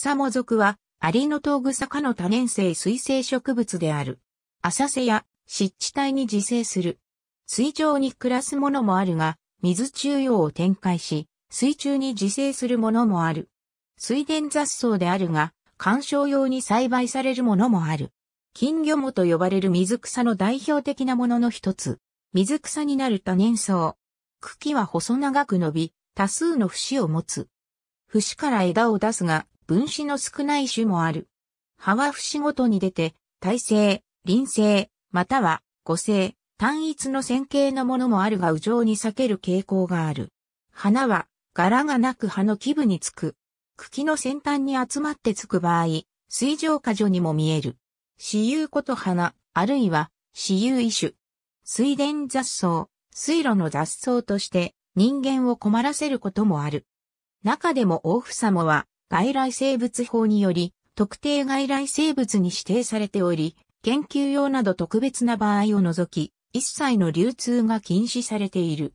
草も属は、アリノトウグサ科の多年生水生植物である。浅瀬や湿地帯に自生する。水上に暮らすものもあるが、水中用を展開し、水中に自生するものもある。水田雑草であるが、観賞用に栽培されるものもある。金魚もと呼ばれる水草の代表的なものの一つ。水草になる多年草。茎は細長く伸び、多数の節を持つ。節から枝を出すが、分子の少ない種もある。葉は節ごとに出て、耐性、輪性、または五性、単一の線形のものもあるが、右上に避ける傾向がある。花は柄がなく葉の基部につく。茎の先端に集まってつく場合、水上果樹にも見える。私有こと花、あるいは私有異種。水田雑草、水路の雑草として人間を困らせることもある。中でも大房もは外来生物法により、特定外来生物に指定されており、研究用など特別な場合を除き、一切の流通が禁止されている。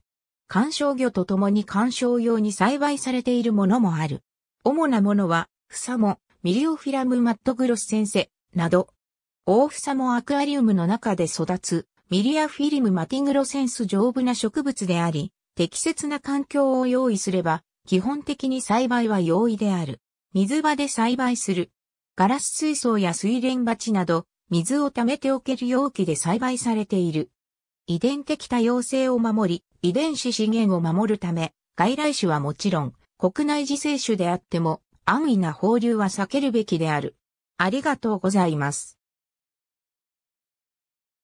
観賞魚と共に観賞用に栽培されているものもある。主なものは、フサモ、ミリオフィラムマットグロス先生、など。大フサモアクアリウムの中で育つ、ミリアフィリムマティグロセンス丈夫な植物であり、適切な環境を用意すれば、基本的に栽培は容易である。水場で栽培する。ガラス水槽や水蓮鉢など、水を溜めておける容器で栽培されている。遺伝的多様性を守り、遺伝子資源を守るため、外来種はもちろん、国内自生種であっても、安易な放流は避けるべきである。ありがとうございます。